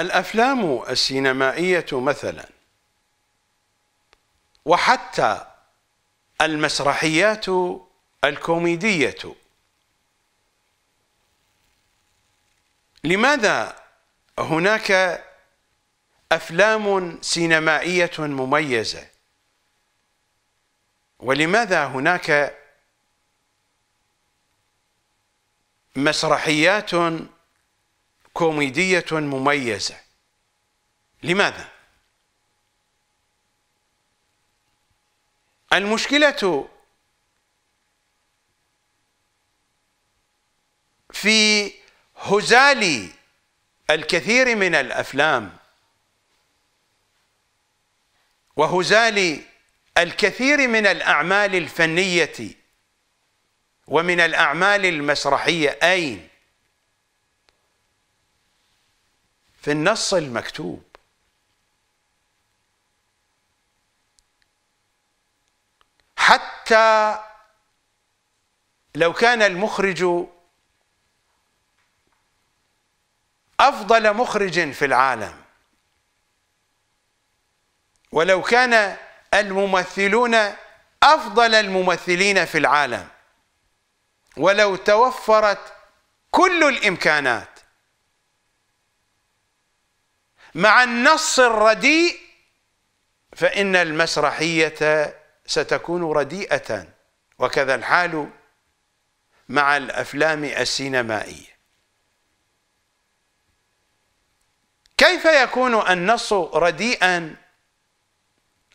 الأفلام السينمائية مثلا وحتى المسرحيات الكوميدية لماذا هناك أفلام سينمائية مميزة ولماذا هناك مسرحيات كوميدية مميزة لماذا؟ المشكلة في هزال الكثير من الافلام وهزال الكثير من الاعمال الفنيه ومن الاعمال المسرحيه اين في النص المكتوب حتى لو كان المخرج افضل مخرج في العالم ولو كان الممثلون افضل الممثلين في العالم ولو توفرت كل الامكانات مع النص الرديء فإن المسرحية ستكون رديئة وكذا الحال مع الأفلام السينمائية كيف يكون النص رديئا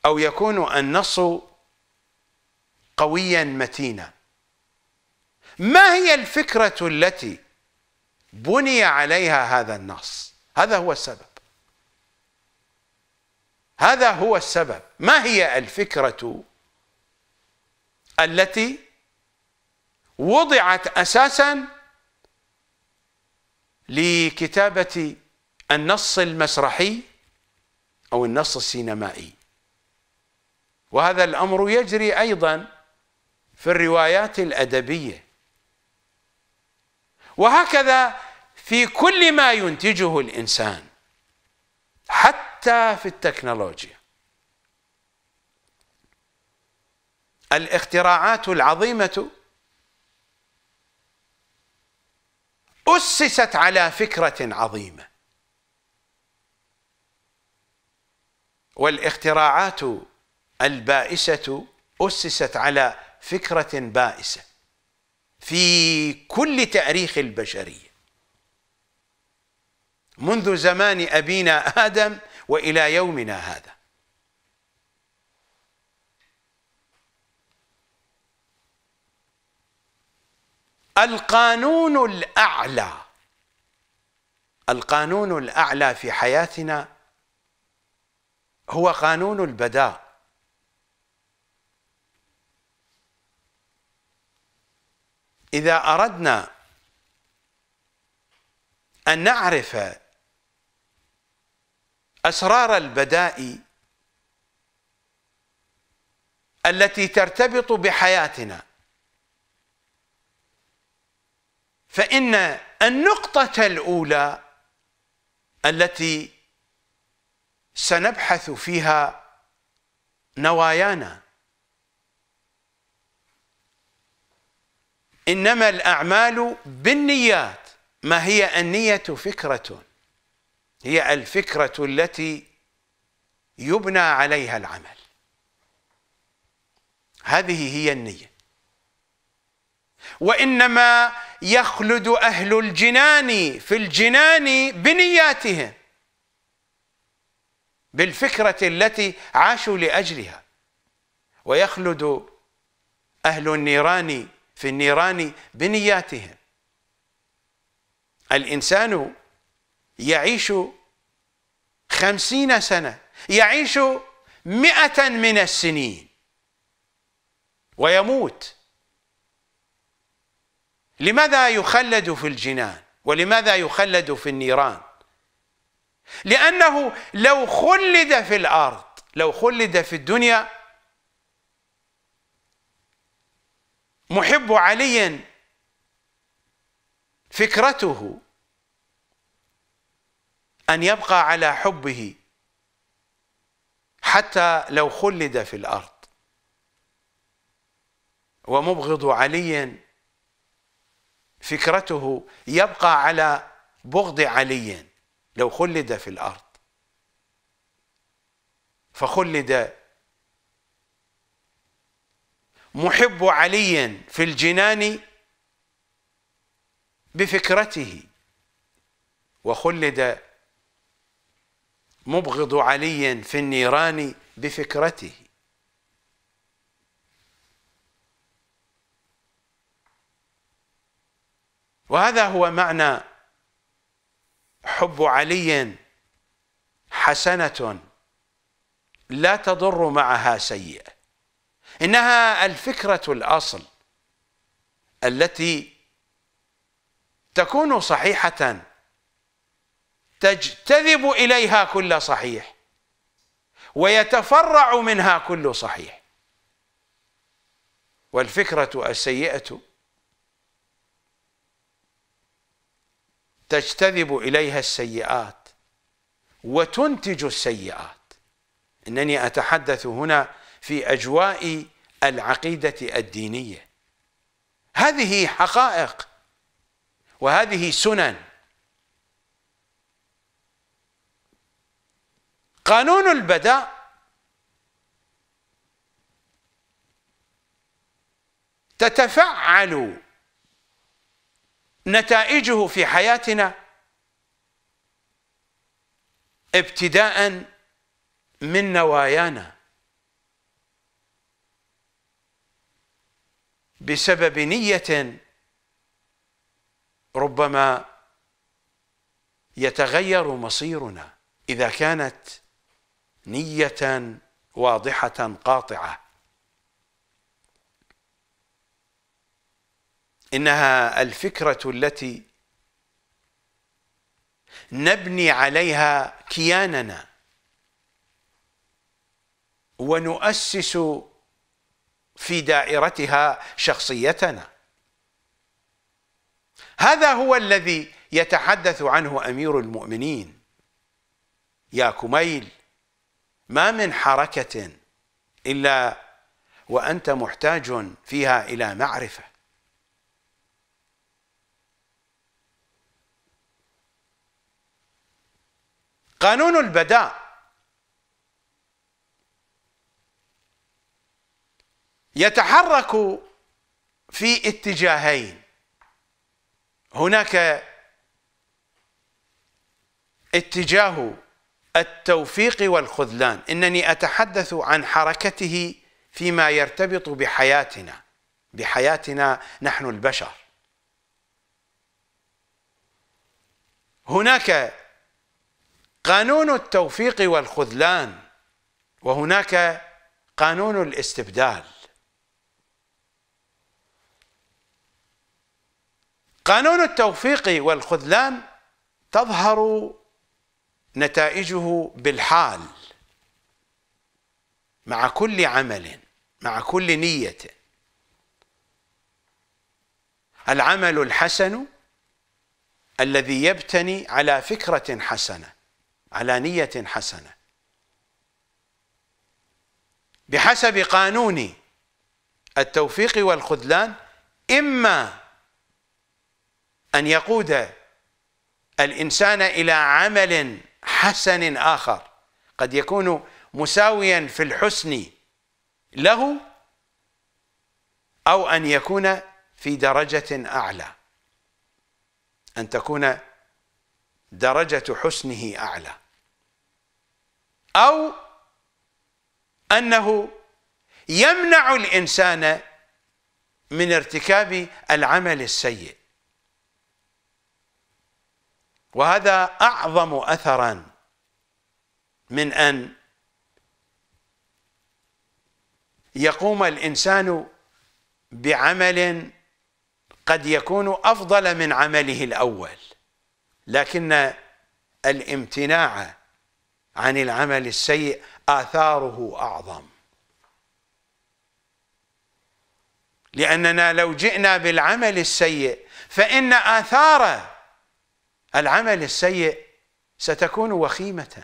أو يكون النص قويا متينا ما هي الفكرة التي بني عليها هذا النص هذا هو السبب هذا هو السبب ما هي الفكرة التي وضعت أساسا لكتابة النص المسرحي أو النص السينمائي وهذا الأمر يجري أيضا في الروايات الأدبية وهكذا في كل ما ينتجه الإنسان حتى حتى في التكنولوجيا الاختراعات العظيمه اسست على فكره عظيمه والاختراعات البائسه اسست على فكره بائسه في كل تاريخ البشريه منذ زمان ابينا ادم والى يومنا هذا القانون الاعلى القانون الاعلى في حياتنا هو قانون البداء اذا اردنا ان نعرف أسرار البدائي التي ترتبط بحياتنا فإن النقطة الأولى التي سنبحث فيها نوايانا إنما الأعمال بالنيات ما هي النية فكرة هي الفكرة التي يبنى عليها العمل هذه هي النية وإنما يخلد أهل الجنان في الجنان بنياتهم بالفكرة التي عاشوا لأجلها ويخلد أهل النيران في النيران بنياتهم الإنسان يعيش خمسين سنة يعيش مئة من السنين ويموت لماذا يخلد في الجنان ولماذا يخلد في النيران لأنه لو خلد في الأرض لو خلد في الدنيا محب علي فكرته أن يبقى على حبه حتى لو خلد في الأرض ومبغض علي فكرته يبقى على بغض علي لو خلد في الأرض فخلد محب علي في الجنان بفكرته وخلد مبغض علي في النيران بفكرته وهذا هو معنى حب علي حسنة لا تضر معها سيئة إنها الفكرة الأصل التي تكون صحيحة تجتذب إليها كل صحيح ويتفرع منها كل صحيح والفكرة السيئة تجتذب إليها السيئات وتنتج السيئات إنني أتحدث هنا في أجواء العقيدة الدينية هذه حقائق وهذه سنن قانون البداء تتفعل نتائجه في حياتنا ابتداء من نوايانا بسبب نية ربما يتغير مصيرنا إذا كانت نيه واضحه قاطعه انها الفكره التي نبني عليها كياننا ونؤسس في دائرتها شخصيتنا هذا هو الذي يتحدث عنه امير المؤمنين يا كميل ما من حركة إلا وأنت محتاج فيها إلى معرفة قانون البداء يتحرك في اتجاهين هناك اتجاه التوفيق والخذلان انني اتحدث عن حركته فيما يرتبط بحياتنا بحياتنا نحن البشر هناك قانون التوفيق والخذلان وهناك قانون الاستبدال قانون التوفيق والخذلان تظهر نتائجه بالحال مع كل عمل مع كل نية العمل الحسن الذي يبتني على فكرة حسنة على نية حسنة بحسب قانون التوفيق والخذلان إما أن يقود الإنسان إلى عمل حسن آخر قد يكون مساويا في الحسن له أو أن يكون في درجة أعلى أن تكون درجة حسنه أعلى أو أنه يمنع الإنسان من ارتكاب العمل السيء وهذا أعظم أثرا من أن يقوم الإنسان بعمل قد يكون أفضل من عمله الأول لكن الامتناع عن العمل السيء آثاره أعظم لأننا لو جئنا بالعمل السيء فإن آثاره العمل السيء ستكون وخيمة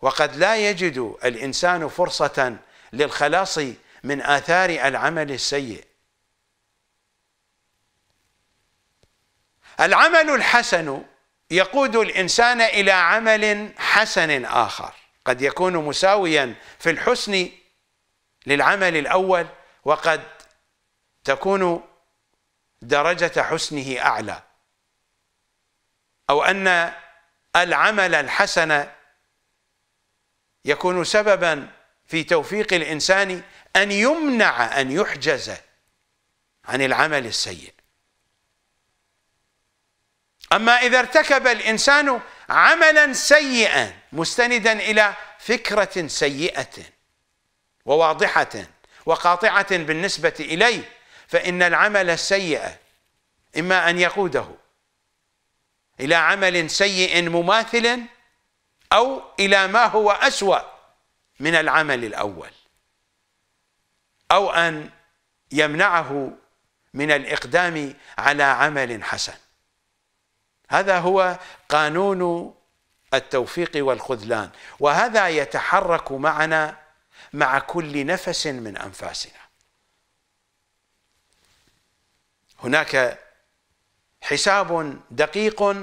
وقد لا يجد الإنسان فرصة للخلاص من آثار العمل السيء العمل الحسن يقود الإنسان إلى عمل حسن آخر قد يكون مساويا في الحسن للعمل الأول وقد تكون درجة حسنه أعلى أو أن العمل الحسن يكون سببا في توفيق الإنسان أن يمنع أن يحجز عن العمل السيء أما إذا ارتكب الإنسان عملا سيئا مستندا إلى فكرة سيئة وواضحة وقاطعة بالنسبة إليه فإن العمل السيئ إما أن يقوده إلى عمل سيء مماثل أو إلى ما هو أسوأ من العمل الأول أو أن يمنعه من الإقدام على عمل حسن هذا هو قانون التوفيق والخذلان وهذا يتحرك معنا مع كل نفس من أنفاسنا هناك حساب دقيق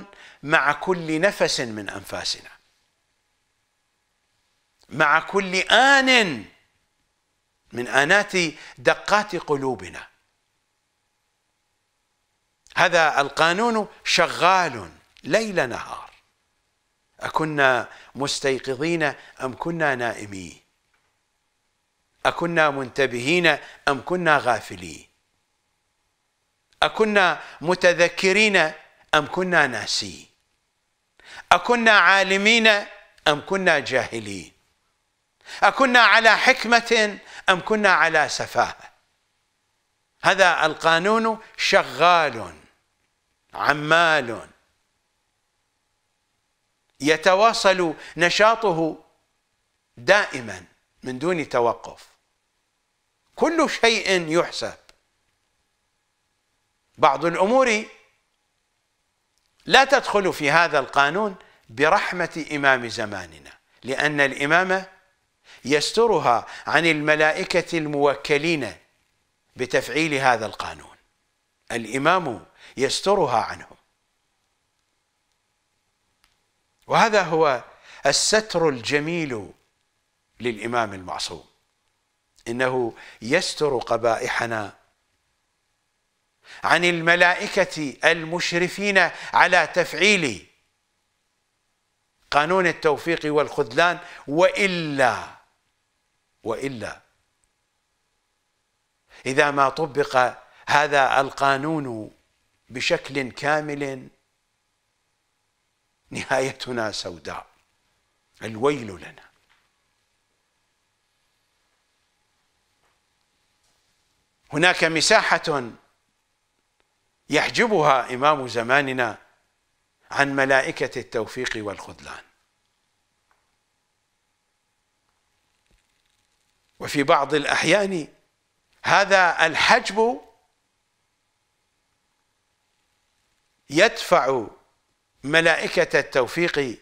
مع كل نفس من انفاسنا مع كل ان من انات دقات قلوبنا هذا القانون شغال ليل نهار اكنا مستيقظين ام كنا نائمين اكنا منتبهين ام كنا غافلين أكنا متذكرين أم كنا ناسين أكنا عالمين أم كنا جاهلين أكنا على حكمة أم كنا على سفاهة هذا القانون شغال عمال يتواصل نشاطه دائما من دون توقف كل شيء يحسب بعض الأمور لا تدخل في هذا القانون برحمة إمام زماننا لأن الإمامة يسترها عن الملائكة الموكلين بتفعيل هذا القانون الإمام يسترها عنهم وهذا هو الستر الجميل للإمام المعصوم إنه يستر قبائحنا عن الملائكة المشرفين على تفعيل قانون التوفيق والخذلان وإلا وإلا إذا ما طبق هذا القانون بشكل كامل نهايتنا سوداء الويل لنا هناك مساحة يحجبها إمام زماننا عن ملائكة التوفيق والخذلان وفي بعض الأحيان هذا الحجب يدفع ملائكة التوفيق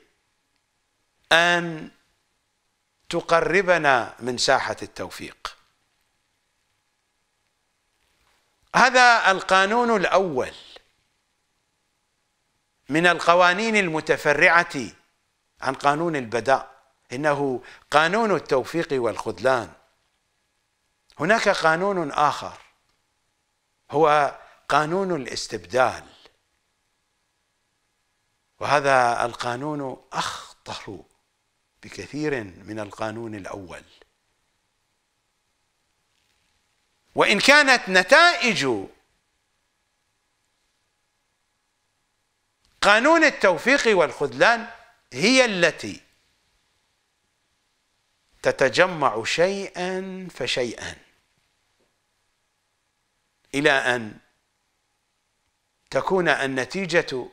أن تقربنا من ساحة التوفيق هذا القانون الأول من القوانين المتفرعة عن قانون البداء إنه قانون التوفيق والخذلان هناك قانون آخر هو قانون الاستبدال وهذا القانون أخطر بكثير من القانون الأول وإن كانت نتائج قانون التوفيق والخذلان هي التي تتجمع شيئا فشيئا إلى أن تكون النتيجة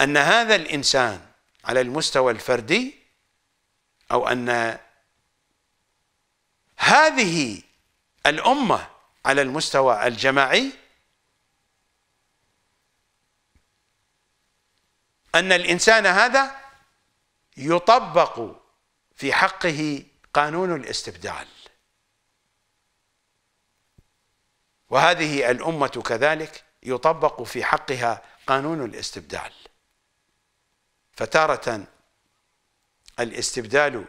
أن هذا الإنسان على المستوى الفردي أو أن هذه الأمة على المستوى الجماعي أن الإنسان هذا يطبق في حقه قانون الاستبدال وهذه الأمة كذلك يطبق في حقها قانون الاستبدال فتارة الاستبدال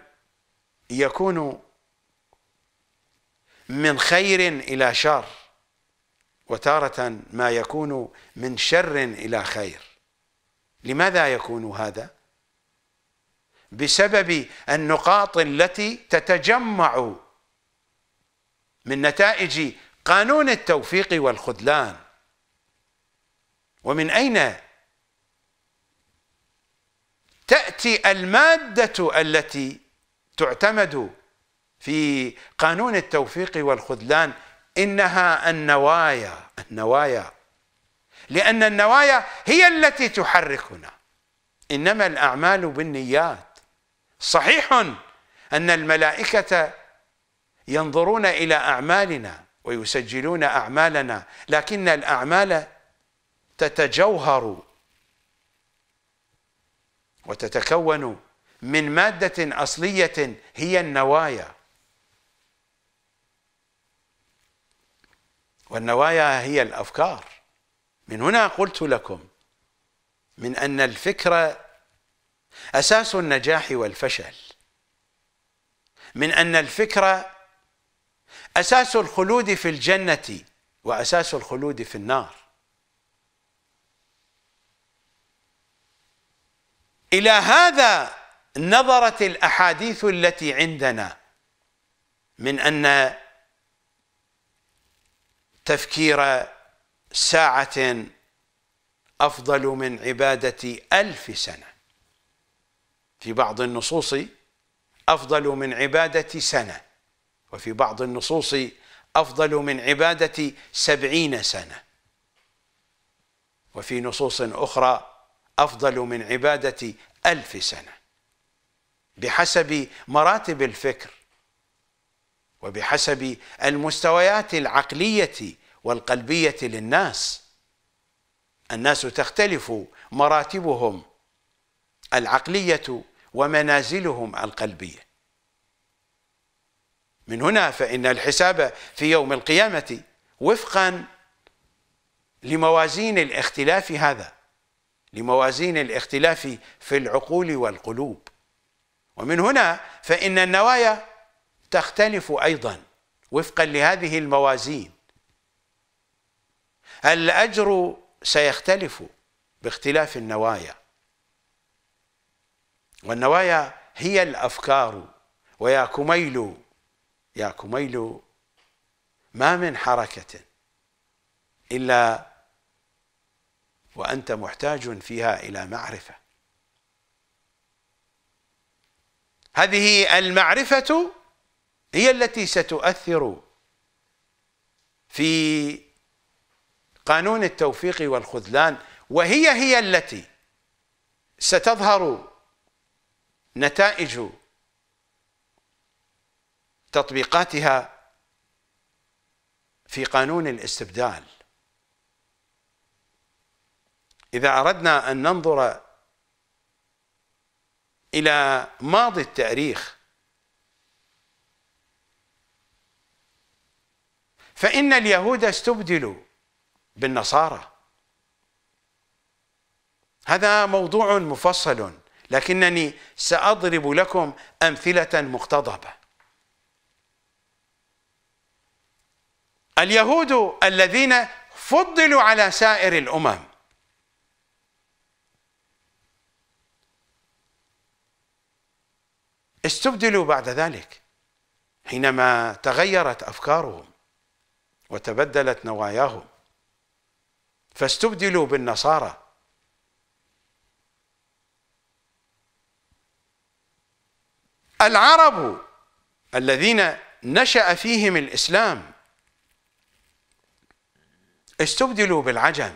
يكون من خير إلى شر وتارة ما يكون من شر إلى خير لماذا يكون هذا؟ بسبب النقاط التي تتجمع من نتائج قانون التوفيق والخذلان ومن أين تأتي المادة التي تعتمد في قانون التوفيق والخذلان انها النوايا النوايا لان النوايا هي التي تحركنا انما الاعمال بالنيات صحيح ان الملائكه ينظرون الى اعمالنا ويسجلون اعمالنا لكن الاعمال تتجوهر وتتكون من ماده اصليه هي النوايا والنوايا هي الافكار من هنا قلت لكم من ان الفكره اساس النجاح والفشل من ان الفكره اساس الخلود في الجنه واساس الخلود في النار الى هذا نظرت الاحاديث التي عندنا من ان تفكير ساعة أفضل من عبادة ألف سنة في بعض النصوص أفضل من عبادة سنة وفي بعض النصوص أفضل من عبادة سبعين سنة وفي نصوص أخرى أفضل من عبادة ألف سنة بحسب مراتب الفكر وبحسب المستويات العقليه والقلبيه للناس الناس تختلف مراتبهم العقليه ومنازلهم القلبيه من هنا فان الحساب في يوم القيامه وفقا لموازين الاختلاف هذا لموازين الاختلاف في العقول والقلوب ومن هنا فإن النوايا تختلف أيضا وفقا لهذه الموازين الأجر سيختلف باختلاف النوايا والنوايا هي الأفكار ويا كميل يا كميل ما من حركة إلا وأنت محتاج فيها إلى معرفة هذه المعرفة هي التي ستؤثر في قانون التوفيق والخذلان وهي هي التي ستظهر نتائج تطبيقاتها في قانون الاستبدال إذا أردنا أن ننظر إلى ماضي التاريخ فإن اليهود استبدلوا بالنصارى هذا موضوع مفصل لكنني سأضرب لكم أمثلة مقتضبة اليهود الذين فضلوا على سائر الأمم استبدلوا بعد ذلك حينما تغيرت أفكارهم وتبدلت نواياهم فاستبدلوا بالنصارى العرب الذين نشأ فيهم الإسلام استبدلوا بالعجم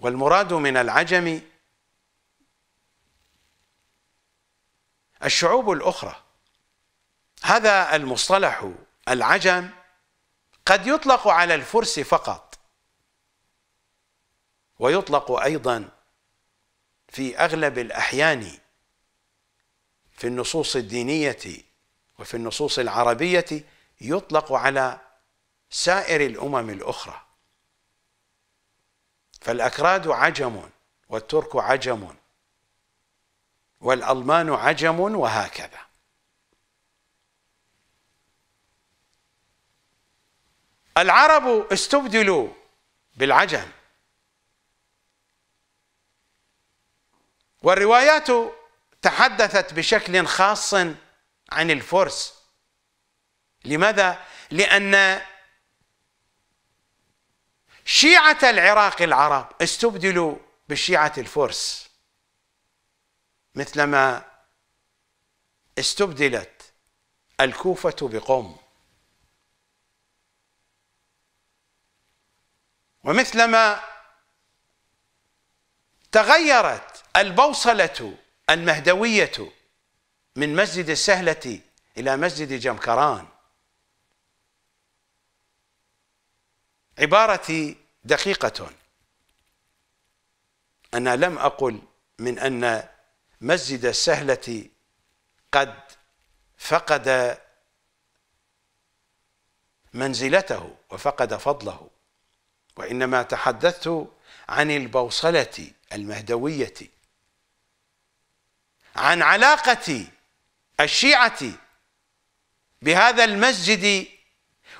والمراد من العجم الشعوب الأخرى هذا المصطلح العجم قد يطلق على الفرس فقط ويطلق ايضا في اغلب الاحيان في النصوص الدينيه وفي النصوص العربيه يطلق على سائر الامم الاخرى فالاكراد عجم والترك عجم والالمان عجم وهكذا العرب استبدلوا بالعجم والروايات تحدثت بشكل خاص عن الفرس لماذا؟ لأن شيعة العراق العرب استبدلوا بشيعة الفرس مثلما استبدلت الكوفة بقوم ومثلما تغيرت البوصلة المهدوية من مسجد السهلة إلى مسجد جمكران عبارتي دقيقة أنا لم أقل من أن مسجد السهلة قد فقد منزلته وفقد فضله وإنما تحدثت عن البوصلة المهدوية عن علاقة الشيعة بهذا المسجد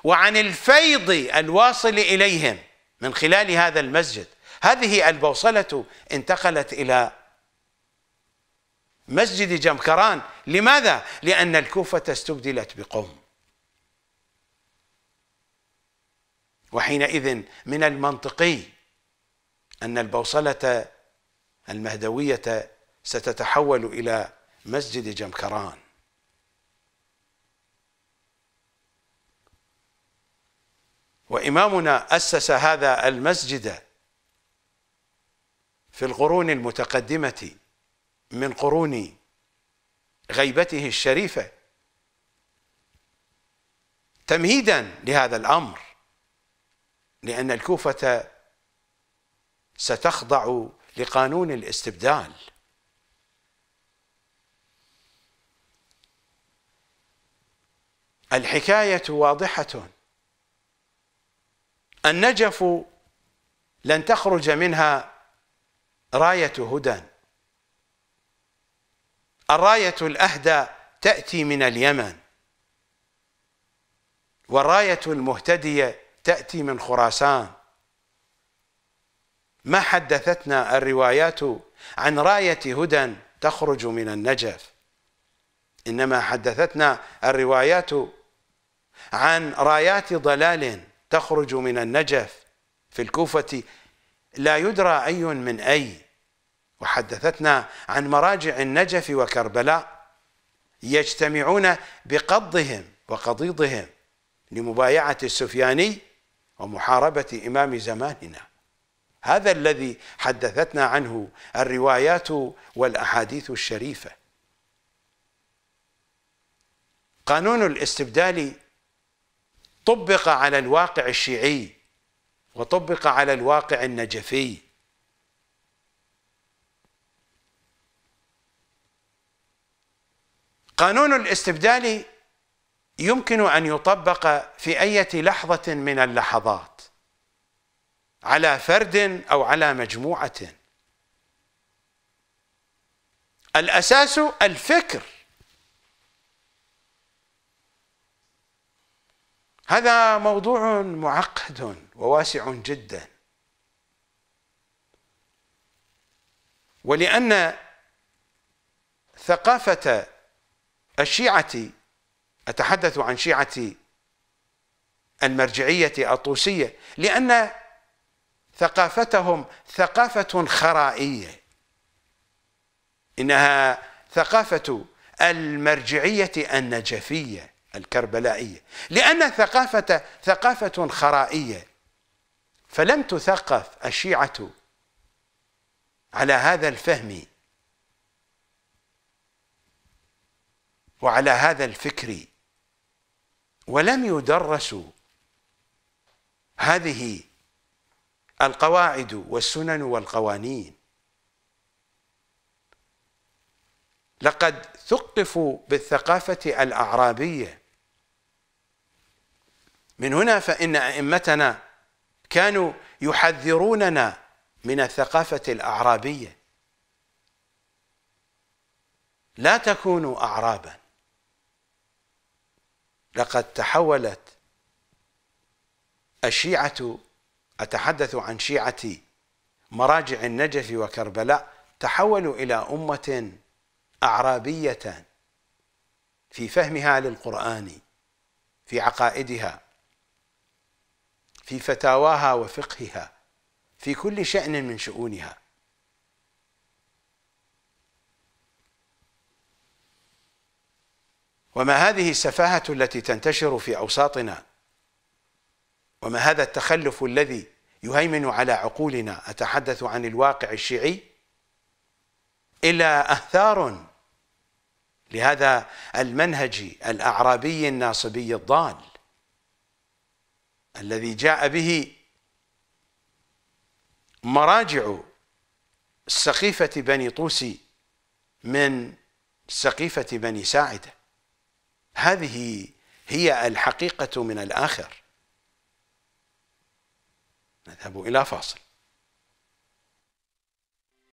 وعن الفيض الواصل إليهم من خلال هذا المسجد هذه البوصلة انتقلت إلى مسجد جمكران لماذا؟ لأن الكوفة استبدلت بقم وحينئذ من المنطقي أن البوصلة المهدوية ستتحول إلى مسجد جمكران وإمامنا أسس هذا المسجد في القرون المتقدمة من قرون غيبته الشريفة تمهيدا لهذا الأمر لأن الكوفة ستخضع لقانون الاستبدال الحكاية واضحة النجف لن تخرج منها راية هدى الراية الأهدى تأتي من اليمن والراية المهتدية تأتي من خراسان ما حدثتنا الروايات عن راية هدى تخرج من النجف إنما حدثتنا الروايات عن رايات ضلال تخرج من النجف في الكوفة لا يدرى أي من أي وحدثتنا عن مراجع النجف وكربلاء يجتمعون بقضهم وقضيضهم لمبايعة السفياني ومحاربة إمام زماننا هذا الذي حدثتنا عنه الروايات والأحاديث الشريفة قانون الاستبدال طبق على الواقع الشيعي وطبق على الواقع النجفي قانون الاستبدال يمكن ان يطبق في اي لحظه من اللحظات على فرد او على مجموعه الاساس الفكر هذا موضوع معقد وواسع جدا ولان ثقافه الشيعه أتحدث عن شيعة المرجعية الطوسية لأن ثقافتهم ثقافة خرائية إنها ثقافة المرجعية النجفية الكربلائية لأن ثقافة ثقافة خرائية فلم تثقف الشيعة على هذا الفهم وعلى هذا الفكر ولم يدرسوا هذه القواعد والسنن والقوانين لقد ثقفوا بالثقافة الأعرابية من هنا فإن أئمتنا كانوا يحذروننا من الثقافة الأعرابية لا تكونوا أعراباً لقد تحولت الشيعة أتحدث عن شيعة مراجع النجف وكربلاء تحولوا إلى أمة أعرابية في فهمها للقرآن في عقائدها في فتاواها وفقهها في كل شأن من شؤونها وما هذه السفاهة التي تنتشر في أوساطنا وما هذا التخلف الذي يهيمن على عقولنا أتحدث عن الواقع الشيعي إلا أثار لهذا المنهج الأعرابي الناصبي الضال الذي جاء به مراجع سقيفة بني طوسي من سقيفة بني ساعده هذه هي الحقيقة من الآخر نذهب إلى فاصل